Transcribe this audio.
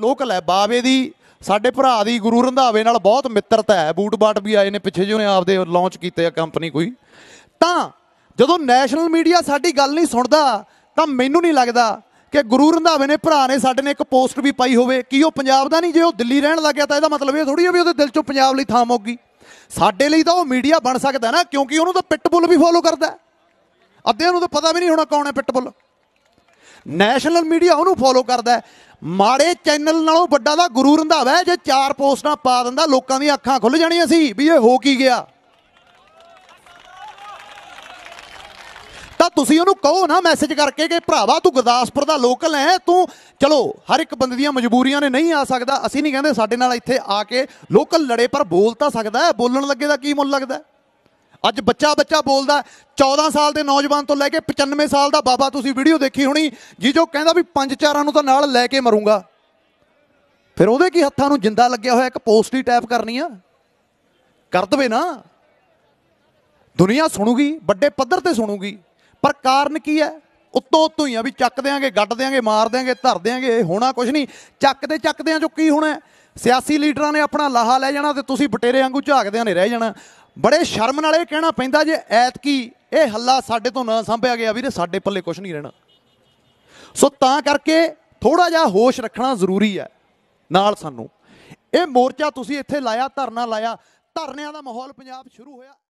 local ਹੈ ਬਾਵੇ ਦੀ ਸਾਡੇ ਭਰਾ ਦੀ ਗੁਰੂ ਰੰਧਾਵੇ ਨਾਲ ਬਹੁਤ ਮਿੱਤਰਤਾ ਹੈ ਬੂਟ ਬਾਟ ਵੀ ਆਏ ਨੇ ਪਿੱਛੇ ਜਿਹੇ ਨੇ ਆਪਦੇ ਲਾਂਚ ਕੀਤੇ ਆ ਕੰਪਨੀ ਕੋਈ ਤਾਂ ਜਦੋਂ ਨੈਸ਼ਨਲ ਮੀਡੀਆ ਸਾਡੀ ਗੱਲ ਨਹੀਂ ਸੁਣਦਾ ਤਾਂ ਮੈਨੂੰ ਨਹੀਂ ਲੱਗਦਾ ਕਿ ਗੁਰੂ ਰੰਧਾਵੇ ਨੇ ਭਰਾ ਨੇ ਸਾਡੇ ਨੇ ਇੱਕ ਪੋਸਟ ਵੀ ਪਾਈ ਹੋਵੇ ਕਿ ਉਹ ਪੰਜਾਬ ਦਾ ਨਹੀਂ ਜੇ ਉਹ ਦਿੱਲੀ ਰਹਿਣ ਲੱਗਿਆ ਤਾਂ ਇਹਦਾ ਮਤਲਬ ਇਹ ਥੋੜੀ ਵੀ ਉਹਦੇ ਦਿਲ 'ਚੋਂ ਪੰਜਾਬ ਲਈ ਥਾਂ ਮੋਗੀ ਸਾਡੇ ਲਈ ਤਾਂ ਉਹ ਮੀਡੀਆ ਬਣ ਸਕਦਾ ਨਾ ਕਿਉਂਕਿ ਉਹਨੂੰ ਤਾਂ ਪਿੱਟਬੁੱਲ ਵੀ ਫੋਲੋ ਕਰਦਾ ਅੱਧਿਆਂ ਨੂੰ ਤਾਂ ਪਤਾ ਵੀ ਨਹੀਂ ਹੋਣਾ ਕੌਣ ਹੈ ਪਿੱਟਬੁੱਲ ਨੈਸ਼ਨਲ ਮੀਡੀਆ ਉਹਨੂੰ ਫੋਲੋ ਕਰਦਾ ਮਾੜੇ ਚੈਨਲ ਨਾਲੋਂ ਵੱਡਾ ਦਾ ਗੁਰੂ ਰੰਧਾਵਾ ਜੇ ਚਾਰ ਪੋਸਟਾਂ ਪਾ ਦਿੰਦਾ ਲੋਕਾਂ ਦੀਆਂ ਅੱਖਾਂ ਖੁੱਲ ਜਾਣੀਆਂ ਸੀ ਵੀ ਇਹ ਹੋ ਕੀ ਗਿਆ ਤਾਂ ਤੁਸੀਂ ਉਹਨੂੰ ਕਹੋ ਨਾ ਮੈਸੇਜ ਕਰਕੇ ਕਿ ਭਰਾਵਾ ਤੂੰ ਗੁਰਦਾਸਪੁਰ ਦਾ ਲੋਕਲ ਐ ਤੂੰ ਚਲੋ ਹਰ ਇੱਕ ਬੰਦੇ ਦੀਆਂ ਮਜਬੂਰੀਆਂ ਨੇ ਨਹੀਂ ਆ ਸਕਦਾ ਅਸੀਂ ਨਹੀਂ ਕਹਿੰਦੇ ਸਾਡੇ ਨਾਲ ਇੱਥੇ ਆ ਕੇ ਲੋਕਲ ਲੜੇ ਪਰ ਬੋਲ ਤਾਂ ਸਕਦਾ ਬੋਲਣ ਲੱਗੇ ਦਾ ਕੀ ਮੁੱਲ ਲੱਗਦਾ ਅੱਜ ਬੱਚਾ ਬੱਚਾ ਬੋਲਦਾ 14 ਸਾਲ ਦੇ ਨੌਜਵਾਨ ਤੋਂ ਲੈ ਕੇ 95 ਸਾਲ ਦਾ ਬਾਬਾ ਤੁਸੀਂ ਵੀਡੀਓ ਦੇਖੀ ਹੋਣੀ ਜੀ ਜੋ ਕਹਿੰਦਾ ਵੀ ਪੰਜ ਚਾਰਾਂ ਨੂੰ ਤਾਂ ਨਾਲ ਲੈ ਕੇ ਮਰੂੰਗਾ ਫਿਰ ਉਹਦੇ ਕੀ ਹੱਥਾਂ ਨੂੰ ਜਿੰਦਾ ਲੱਗਿਆ ਹੋਇਆ ਇੱਕ ਪੋਸਟ ਹੀ ਟਾਈਪ ਕਰਨੀ ਆ ਕਰ ਦਵੇ ਨਾ ਦੁਨੀਆ ਸੁਣੂਗੀ ਵੱਡੇ ਪੱਧਰ ਤੇ ਸੁਣੂਗੀ ਪਰ ਕਾਰਨ ਕੀ ਹੈ ਉੱਤੋਂ ਉੱਤੋਂ ਹੀ ਆ ਵੀ ਚੱਕ ਦੇਾਂਗੇ ਗੱਡ ਦੇਾਂਗੇ ਮਾਰ ਦੇਾਂਗੇ ਧਰ ਦੇਾਂਗੇ ਹੋਣਾ ਕੁਝ ਨਹੀਂ ਚੱਕ ਦੇ ਆ ਜੋ ਕੀ ਹੋਣਾ ਸਿਆਸੀ ਲੀਡਰਾਂ ਨੇ ਆਪਣਾ ਲਾਹਾ ਲੈ ਜਾਣਾ ਤੇ ਤੁਸੀਂ ਬਟੇਰੇ ਵਾਂਗੂ ਝਾਕਦੇ ਨੇ ਰਹਿ ਜਾਣਾ ਬੜੇ ਸ਼ਰਮ ਨਾਲ ਇਹ ਕਹਿਣਾ ਪੈਂਦਾ ਜੇ ਐਤਕੀ ਇਹ ਹੱਲਾ ਸਾਡੇ ਤੋਂ ਨਾ ਸੰਭਿਆ ਗਿਆ ਵੀਰੇ ਸਾਡੇ ਪੱਲੇ ਕੁਝ ਨਹੀਂ ਰਹਿਣਾ ਸੋ ਤਾਂ ਕਰਕੇ ਥੋੜਾ ਜਿਹਾ ਹੋਸ਼ ਰੱਖਣਾ ਜ਼ਰੂਰੀ ਹੈ ਨਾਲ ਸਾਨੂੰ ਇਹ ਮੋਰਚਾ ਤੁਸੀਂ ਇੱਥੇ ਲਾਇਆ ਧਰਨਾ ਲਾਇਆ ਧਰਨਿਆਂ ਦਾ ਮਾਹੌਲ ਪੰਜਾਬ ਸ਼ੁਰੂ ਹੋਇਆ